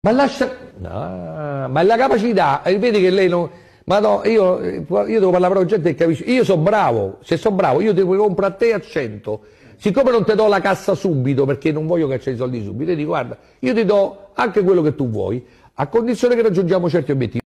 Ma lascia... No, ma la capacità, eh, vedi che lei non... Ma no, io, eh, io devo parlare con gente che capisce. Io sono bravo, se sono bravo, io ti compro a te a 100. Siccome non ti do la cassa subito, perché non voglio che c'è i soldi subito, ti dico guarda, io ti do anche quello che tu vuoi, a condizione che raggiungiamo certi obiettivi.